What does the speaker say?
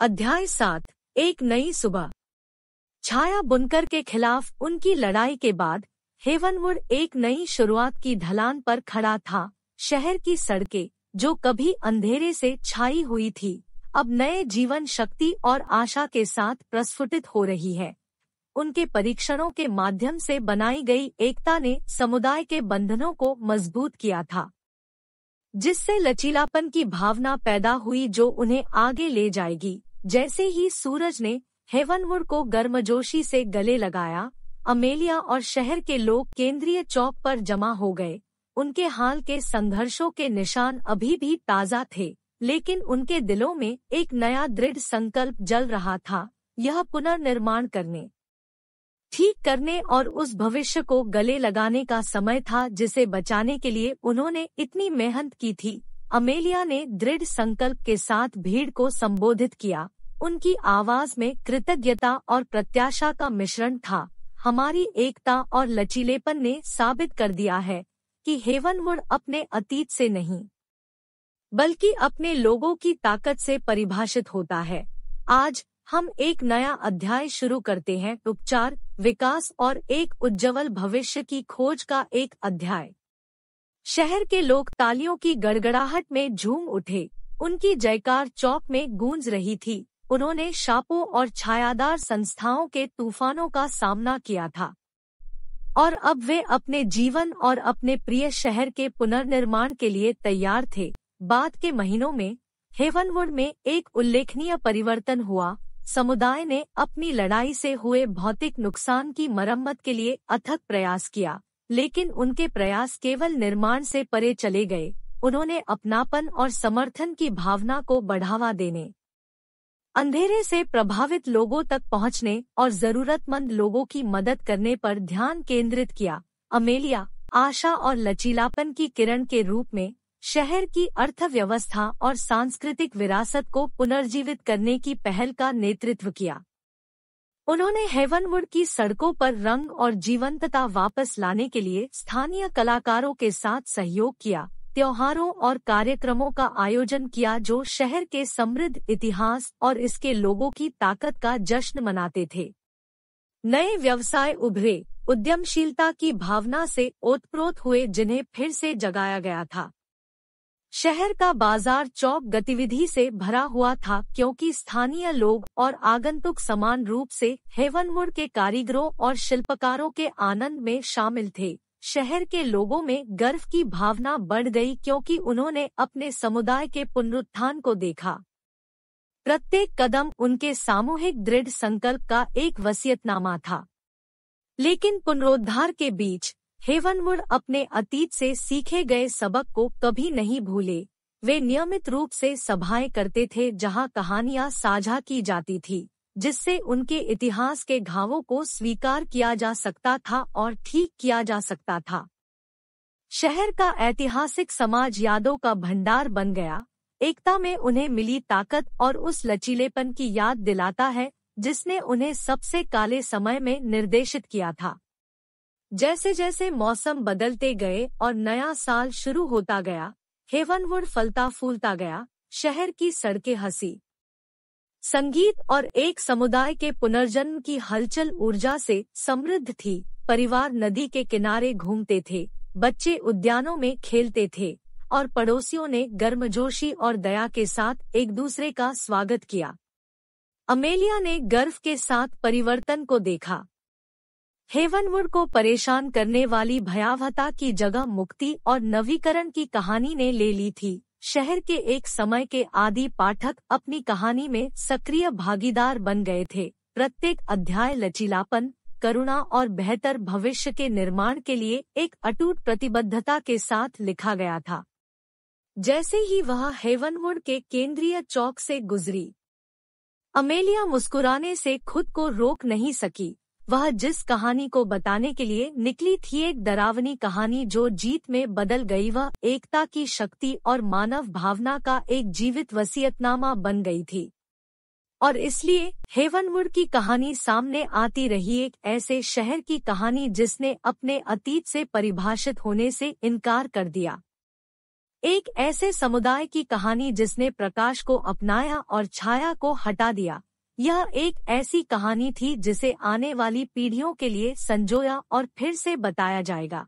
अध्याय सात एक नई सुबह छाया बुनकर के खिलाफ उनकी लड़ाई के बाद हेवनवुड एक नई शुरुआत की ढलान पर खड़ा था शहर की सड़कें जो कभी अंधेरे से छाई हुई थी अब नए जीवन शक्ति और आशा के साथ प्रस्फुटित हो रही है उनके परीक्षणों के माध्यम से बनाई गई एकता ने समुदाय के बंधनों को मजबूत किया था जिससे लचीलापन की भावना पैदा हुई जो उन्हें आगे ले जाएगी जैसे ही सूरज ने हेवनवुड को गर्मजोशी से गले लगाया अमेलिया और शहर के लोग केंद्रीय चौक पर जमा हो गए उनके हाल के संघर्षों के निशान अभी भी ताज़ा थे लेकिन उनके दिलों में एक नया दृढ़ संकल्प जल रहा था यह पुनर्निर्माण करने ठीक करने और उस भविष्य को गले लगाने का समय था जिसे बचाने के लिए उन्होंने इतनी मेहनत की थी अमेलिया ने दृढ़ संकल्प के साथ भीड़ को संबोधित किया उनकी आवाज में कृतज्ञता और प्रत्याशा का मिश्रण था हमारी एकता और लचीलेपन ने साबित कर दिया है कि हेवनवुड अपने अतीत से नहीं बल्कि अपने लोगों की ताकत से परिभाषित होता है आज हम एक नया अध्याय शुरू करते हैं उपचार विकास और एक उज्जवल भविष्य की खोज का एक अध्याय शहर के लोग तालियों की गड़गड़ाहट में झूम उठे उनकी जयकार चौक में गूंज रही थी उन्होंने शापों और छायादार संस्थाओं के तूफानों का सामना किया था और अब वे अपने जीवन और अपने प्रिय शहर के पुनर्निर्माण के लिए तैयार थे बाद के महीनों में हेवनवुड में एक उल्लेखनीय परिवर्तन हुआ समुदाय ने अपनी लड़ाई से हुए भौतिक नुकसान की मरम्मत के लिए अथक प्रयास किया लेकिन उनके प्रयास केवल निर्माण से परे चले गए उन्होंने अपनापन और समर्थन की भावना को बढ़ावा देने अंधेरे से प्रभावित लोगों तक पहुंचने और जरूरतमंद लोगों की मदद करने पर ध्यान केंद्रित किया अमेलिया आशा और लचीलापन की किरण के रूप में शहर की अर्थव्यवस्था और सांस्कृतिक विरासत को पुनर्जीवित करने की पहल का नेतृत्व किया उन्होंने हेवनवुड की सड़कों पर रंग और जीवंतता वापस लाने के लिए स्थानीय कलाकारों के साथ सहयोग किया त्योहारों और कार्यक्रमों का आयोजन किया जो शहर के समृद्ध इतिहास और इसके लोगों की ताकत का जश्न मनाते थे नए व्यवसाय उभरे उद्यमशीलता की भावना से ओतप्रोत हुए जिन्हें फिर से जगाया गया था शहर का बाजार चौक गतिविधि से भरा हुआ था क्योंकि स्थानीय लोग और आगंतुक समान रूप से हेवनमुड़ के कारीगरों और शिल्पकारों के आनंद में शामिल थे शहर के लोगों में गर्व की भावना बढ़ गई क्योंकि उन्होंने अपने समुदाय के पुनरुत्थान को देखा प्रत्येक कदम उनके सामूहिक दृढ़ संकल्प का एक वसीयतनामा था लेकिन पुनरोद्धार के बीच हेवनमुर अपने अतीत से सीखे गए सबक को कभी नहीं भूले वे नियमित रूप से सभाएं करते थे जहां कहानियां साझा की जाती थी जिससे उनके इतिहास के घावों को स्वीकार किया जा सकता था और ठीक किया जा सकता था शहर का ऐतिहासिक समाज यादों का भंडार बन गया एकता में उन्हें मिली ताकत और उस लचीलेपन की याद दिलाता है जिसने उन्हें सबसे काले समय में निर्देशित किया था जैसे जैसे मौसम बदलते गए और नया साल शुरू होता गया हेवनवुड फलता फूलता गया शहर की सड़कें हंसी संगीत और एक समुदाय के पुनर्जन्म की हलचल ऊर्जा से समृद्ध थी परिवार नदी के किनारे घूमते थे बच्चे उद्यानों में खेलते थे और पड़ोसियों ने गर्मजोशी और दया के साथ एक दूसरे का स्वागत किया अमेलिया ने गर्व के साथ परिवर्तन को देखा हेवनवुड को परेशान करने वाली भयावहता की जगह मुक्ति और नवीकरण की कहानी ने ले ली थी शहर के एक समय के आदि पाठक अपनी कहानी में सक्रिय भागीदार बन गए थे प्रत्येक अध्याय लचीलापन करुणा और बेहतर भविष्य के निर्माण के लिए एक अटूट प्रतिबद्धता के साथ लिखा गया था जैसे ही वह हेवनवुड के केंद्रीय चौक से गुजरी अमेलिया मुस्कुराने से खुद को रोक नहीं सकी वह जिस कहानी को बताने के लिए निकली थी एक डरावनी कहानी जो जीत में बदल गई वह एकता की शक्ति और मानव भावना का एक जीवित वसीयतनामा बन गई थी और इसलिए हेवनवुड की कहानी सामने आती रही एक ऐसे शहर की कहानी जिसने अपने अतीत से परिभाषित होने से इनकार कर दिया एक ऐसे समुदाय की कहानी जिसने प्रकाश को अपनाया और छाया को हटा दिया यह एक ऐसी कहानी थी जिसे आने वाली पीढ़ियों के लिए संजोया और फिर से बताया जाएगा